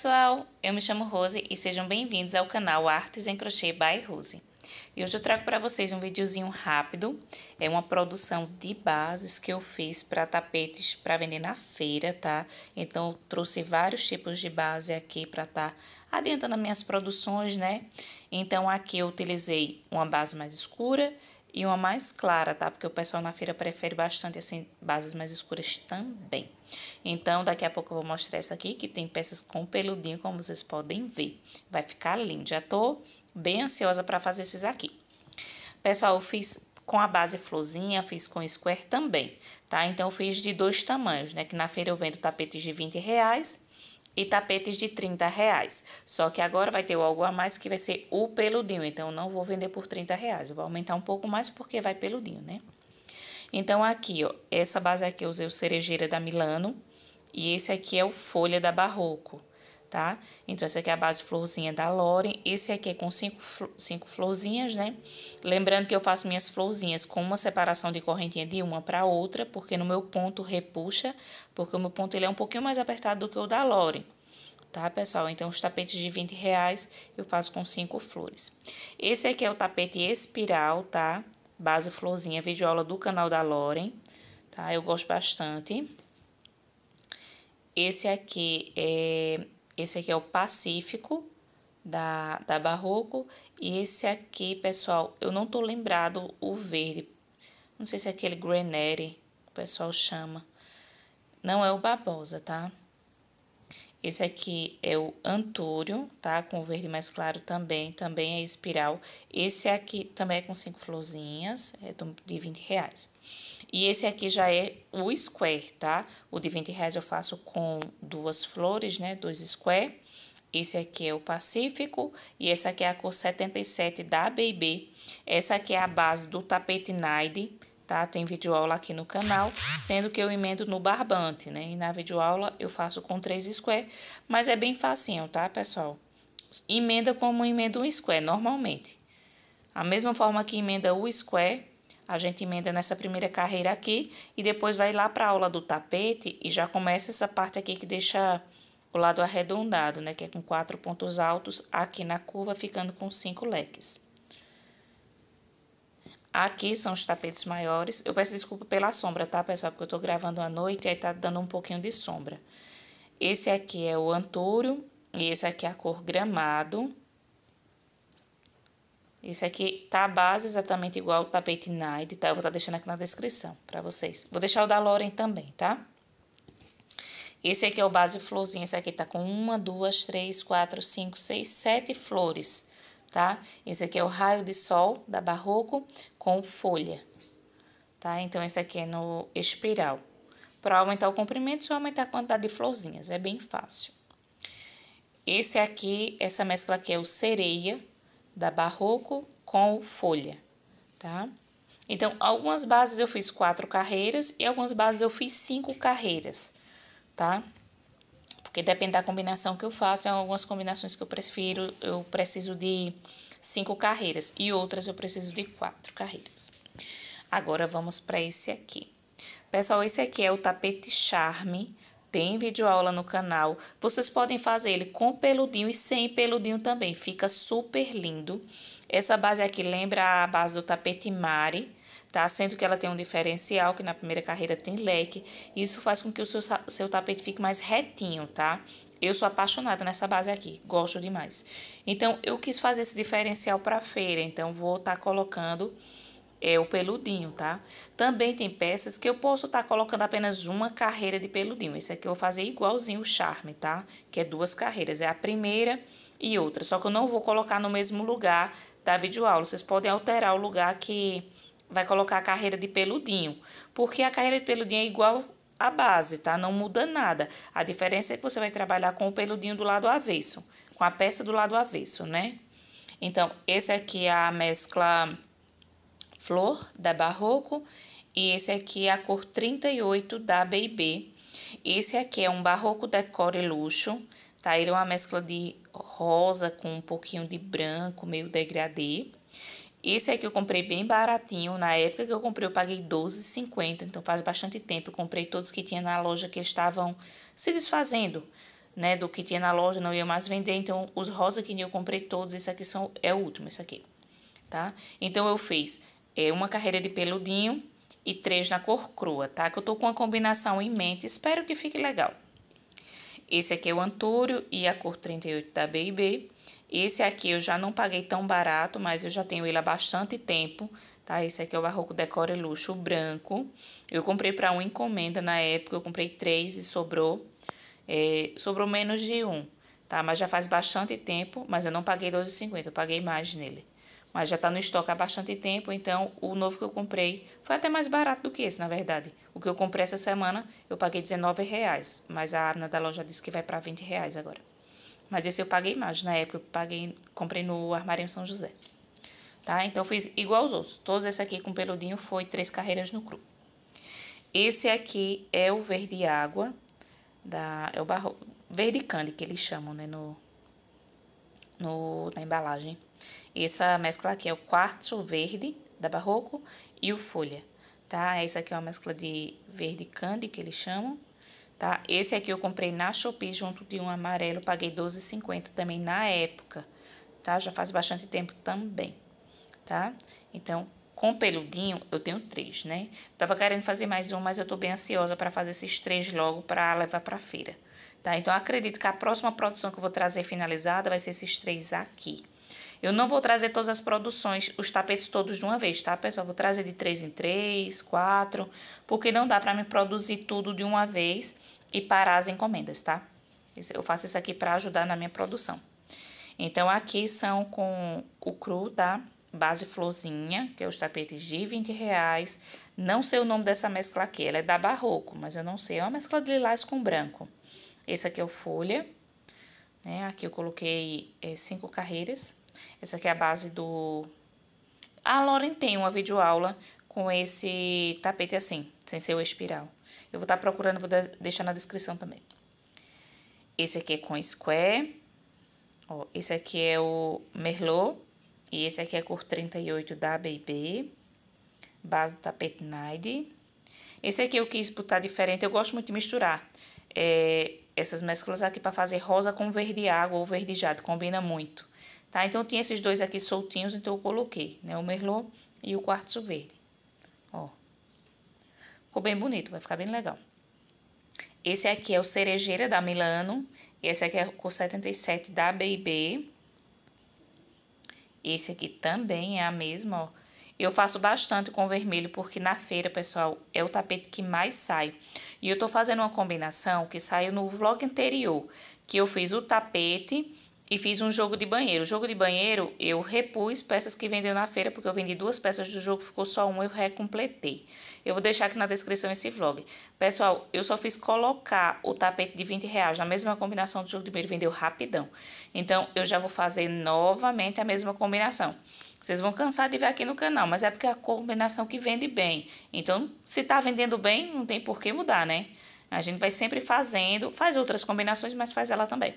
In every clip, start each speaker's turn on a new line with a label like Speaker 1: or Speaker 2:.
Speaker 1: pessoal, eu me chamo Rose e sejam bem-vindos ao canal Artes em Crochê by Rose. E hoje eu trago para vocês um videozinho rápido, é uma produção de bases que eu fiz para tapetes para vender na feira, tá? Então eu trouxe vários tipos de base aqui para estar tá adiantando as minhas produções, né? Então aqui eu utilizei uma base mais escura, e uma mais clara, tá? Porque o pessoal na feira prefere bastante assim bases mais escuras também. Então, daqui a pouco eu vou mostrar essa aqui, que tem peças com peludinho, como vocês podem ver. Vai ficar lindo. Já tô bem ansiosa para fazer esses aqui. Pessoal, eu fiz com a base florzinha, fiz com square também, tá? Então, eu fiz de dois tamanhos, né? Que na feira eu vendo tapetes de 20 reais e tapetes de 30 reais. Só que agora vai ter algo a mais que vai ser o peludinho, então não vou vender por 30 reais, eu vou aumentar um pouco mais porque vai peludinho, né? Então aqui, ó, essa base aqui eu usei o cerejeira da Milano e esse aqui é o folha da Barroco, tá? Então essa aqui é a base florzinha da Lore, esse aqui é com cinco, cinco florzinhas, né? Lembrando que eu faço minhas florzinhas com uma separação de correntinha de uma para outra, porque no meu ponto repuxa, porque o meu ponto ele é um pouquinho mais apertado do que o da Lore tá, pessoal? Então, os tapetes de 20 reais eu faço com cinco flores. Esse aqui é o tapete espiral, tá? Base florzinha, videoaula do canal da Loren, tá? Eu gosto bastante. Esse aqui é, esse aqui é o Pacífico, da, da Barroco. E esse aqui, pessoal, eu não tô lembrado o verde. Não sei se é aquele Granary, o pessoal chama. Não é o Babosa, tá? Esse aqui é o antúrio, tá? Com verde mais claro também, também é espiral. Esse aqui também é com cinco florzinhas, é de 20 reais. E esse aqui já é o square, tá? O de 20 reais eu faço com duas flores, né? Dois square. Esse aqui é o Pacífico e essa aqui é a cor 77 da BB. Essa aqui é a base do tapete Nide tá? Tem videoaula aqui no canal, sendo que eu emendo no barbante, né? E na videoaula eu faço com três square, mas é bem facinho, tá, pessoal? Emenda como emenda um square, normalmente. A mesma forma que emenda o square, a gente emenda nessa primeira carreira aqui e depois vai lá para aula do tapete e já começa essa parte aqui que deixa o lado arredondado, né? Que é com quatro pontos altos aqui na curva, ficando com cinco leques. Aqui são os tapetes maiores. Eu peço desculpa pela sombra, tá, pessoal? Porque eu tô gravando à noite e aí tá dando um pouquinho de sombra. Esse aqui é o antúrio e esse aqui é a cor gramado. Esse aqui tá a base exatamente igual o tapete Night. tá? Eu vou estar tá deixando aqui na descrição para vocês. Vou deixar o da Loren também, tá? Esse aqui é o base florzinha, esse aqui tá com uma, duas, três, quatro, cinco, seis, sete flores tá? Esse aqui é o raio de sol da Barroco com folha, tá? Então, esse aqui é no espiral. Para aumentar o comprimento, só aumentar a quantidade de florzinhas, é bem fácil. Esse aqui, essa mescla aqui é o sereia da Barroco com folha, tá? Então, algumas bases eu fiz quatro carreiras e algumas bases eu fiz cinco carreiras, tá? Porque depende da combinação que eu faço, em algumas combinações que eu prefiro, eu preciso de cinco carreiras e outras eu preciso de quatro carreiras. Agora vamos para esse aqui. Pessoal, esse aqui é o tapete charme. Tem vídeo aula no canal. Vocês podem fazer ele com peludinho e sem peludinho também. Fica super lindo. Essa base aqui lembra a base do tapete Mari tá? Sendo que ela tem um diferencial, que na primeira carreira tem leque. Isso faz com que o seu, seu tapete fique mais retinho, tá? Eu sou apaixonada nessa base aqui, gosto demais. Então, eu quis fazer esse diferencial para feira, então vou estar tá colocando é o peludinho, tá? Também tem peças que eu posso estar tá colocando apenas uma carreira de peludinho. Esse aqui eu vou fazer igualzinho o charme, tá? Que é duas carreiras, é a primeira e outra. Só que eu não vou colocar no mesmo lugar da videoaula. Vocês podem alterar o lugar que vai colocar a carreira de peludinho, porque a carreira de peludinho é igual à base, tá? Não muda nada. A diferença é que você vai trabalhar com o peludinho do lado avesso, com a peça do lado avesso, né? Então, esse aqui é a mescla flor da Barroco e esse aqui é a cor 38 da B&B. Esse aqui é um Barroco Decore Luxo, tá? Ele é uma mescla de rosa com um pouquinho de branco, meio degradê. Esse aqui eu comprei bem baratinho. Na época que eu comprei, eu paguei R$12,50. Então faz bastante tempo. Eu comprei todos que tinha na loja que estavam se desfazendo, né? Do que tinha na loja, não ia mais vender. Então os rosa que eu comprei todos. Esse aqui são, é o último, esse aqui, tá? Então eu fiz é, uma carreira de peludinho e três na cor crua, tá? Que eu tô com uma combinação em mente. Espero que fique legal. Esse aqui é o Antúrio e a cor 38 da B&B. Esse aqui eu já não paguei tão barato, mas eu já tenho ele há bastante tempo, tá? Esse aqui é o Barroco Decore Luxo branco. Eu comprei para uma encomenda na época, eu comprei três e sobrou. É, sobrou menos de um, tá? Mas já faz bastante tempo, mas eu não paguei R$12,50, eu paguei mais nele. Mas já tá no estoque há bastante tempo, então o novo que eu comprei foi até mais barato do que esse, na verdade. O que eu comprei essa semana, eu paguei R$19,00, mas a Arna da loja disse que vai para R$20,00 agora. Mas esse eu paguei mais. Na época eu paguei, comprei no armário em São José. Tá? Então, fiz igual aos outros. Todos esse aqui com peludinho foi três carreiras no cru. Esse aqui é o verde água, da, é o barro, verde candy que eles chamam, né, no, no, na embalagem. Essa mescla aqui é o quartzo verde da Barroco e o folha, tá? Essa aqui é uma mescla de verde candy que eles chamam tá? Esse aqui eu comprei na Shopee junto de um amarelo, paguei 12,50 também na época, tá? Já faz bastante tempo também, tá? Então, com peludinho, eu tenho três, né? tava querendo fazer mais um, mas eu tô bem ansiosa para fazer esses três logo para levar pra feira, tá? Então, acredito que a próxima produção que eu vou trazer finalizada vai ser esses três aqui, eu não vou trazer todas as produções, os tapetes todos de uma vez, tá, pessoal? Vou trazer de três em três, quatro, porque não dá para me produzir tudo de uma vez e parar as encomendas, tá? Eu faço isso aqui para ajudar na minha produção. Então, aqui são com o cru, tá? Base florzinha, que é os tapetes de 20 reais. Não sei o nome dessa mescla aqui, ela é da Barroco, mas eu não sei. É uma mescla de lilás com branco. Esse aqui é o folha, né? Aqui eu coloquei é, cinco carreiras. Essa aqui é a base do... A Lauren tem uma videoaula com esse tapete assim, sem ser o espiral. Eu vou estar tá procurando, vou deixar na descrição também. Esse aqui é com square. Ó, esse aqui é o Merlot. E esse aqui é a cor 38 da BB. Base do tapete Nide Esse aqui eu quis botar diferente. Eu gosto muito de misturar é, essas mesclas aqui para fazer rosa com verde água ou verde jade. Combina muito. Tá? Então, tinha esses dois aqui soltinhos, então eu coloquei, né? O merlot e o quartzo verde. Ó. Ficou bem bonito, vai ficar bem legal. Esse aqui é o cerejeira da Milano. Esse aqui é o cor 77 da B&B. Esse aqui também é a mesma, ó. Eu faço bastante com vermelho, porque na feira, pessoal, é o tapete que mais sai. E eu tô fazendo uma combinação que saiu no vlog anterior, que eu fiz o tapete e fiz um jogo de banheiro. O jogo de banheiro eu repus peças que vendeu na feira, porque eu vendi duas peças do jogo, ficou só uma, eu recompletei. Eu vou deixar aqui na descrição esse vlog. Pessoal, eu só fiz colocar o tapete de 20 reais na mesma combinação do jogo de banheiro, vendeu rapidão. Então, eu já vou fazer novamente a mesma combinação. Vocês vão cansar de ver aqui no canal, mas é porque é a combinação que vende bem. Então, se tá vendendo bem, não tem por que mudar, né? A gente vai sempre fazendo, faz outras combinações, mas faz ela também.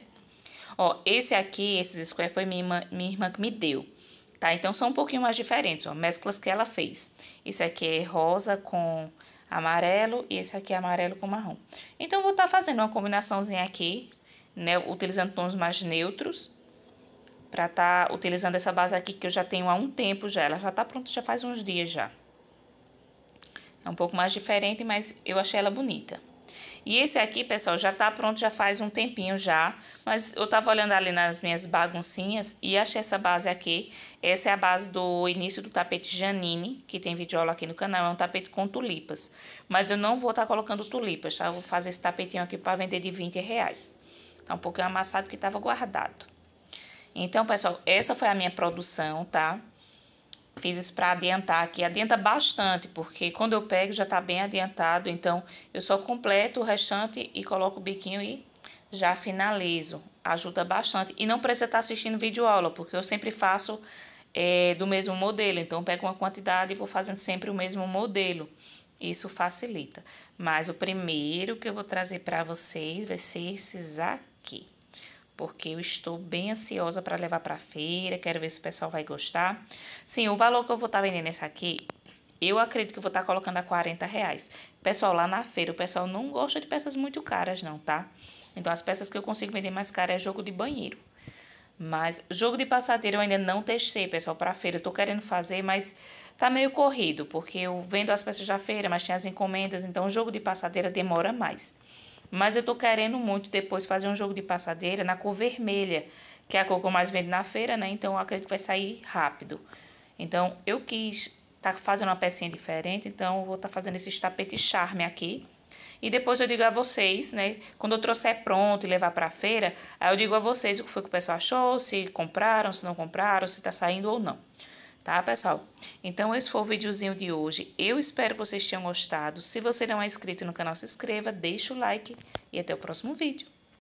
Speaker 1: Ó, esse aqui, esses square foi minha irmã, minha irmã que me deu, tá? Então, são um pouquinho mais diferentes, ó, mesclas que ela fez. Esse aqui é rosa com amarelo e esse aqui é amarelo com marrom. Então, vou estar tá fazendo uma combinaçãozinha aqui, né, utilizando tons mais neutros, pra tá utilizando essa base aqui que eu já tenho há um tempo já. Ela já tá pronta, já faz uns dias já. É um pouco mais diferente, mas eu achei ela bonita. E esse aqui, pessoal, já tá pronto, já faz um tempinho já. Mas eu tava olhando ali nas minhas baguncinhas e achei essa base aqui. Essa é a base do início do tapete Janine, que tem vídeo aula aqui no canal. É um tapete com tulipas. Mas eu não vou estar tá colocando tulipas, tá? Eu vou fazer esse tapetinho aqui para vender de 20 reais. Tá um pouquinho amassado que tava guardado. Então, pessoal, essa foi a minha produção, Tá? Fiz isso para adiantar aqui, adianta bastante, porque quando eu pego já está bem adiantado, então eu só completo o restante e coloco o biquinho e já finalizo. Ajuda bastante e não precisa estar tá assistindo vídeo aula, porque eu sempre faço é, do mesmo modelo, então pego uma quantidade e vou fazendo sempre o mesmo modelo. Isso facilita. Mas o primeiro que eu vou trazer para vocês vai ser esses aqui porque eu estou bem ansiosa para levar para a feira, quero ver se o pessoal vai gostar. Sim, o valor que eu vou estar tá vendendo essa aqui, eu acredito que eu vou estar tá colocando a 40 reais. Pessoal, lá na feira, o pessoal não gosta de peças muito caras não, tá? Então, as peças que eu consigo vender mais cara é jogo de banheiro. Mas jogo de passadeira eu ainda não testei, pessoal, para feira. Eu tô querendo fazer, mas tá meio corrido, porque eu vendo as peças da feira, mas tem as encomendas, então jogo de passadeira demora mais. Mas eu tô querendo muito depois fazer um jogo de passadeira na cor vermelha, que é a cor que eu mais vendo na feira, né? Então eu acredito que vai sair rápido. Então eu quis tá fazendo uma pecinha diferente, então eu vou estar tá fazendo esses tapetes charme aqui. E depois eu digo a vocês, né? Quando eu trouxer pronto e levar para a feira, aí eu digo a vocês o que foi que o pessoal achou, se compraram, se não compraram, se está saindo ou não tá, pessoal? Então, esse foi o videozinho de hoje. Eu espero que vocês tenham gostado. Se você não é inscrito no canal, se inscreva, deixa o like e até o próximo vídeo.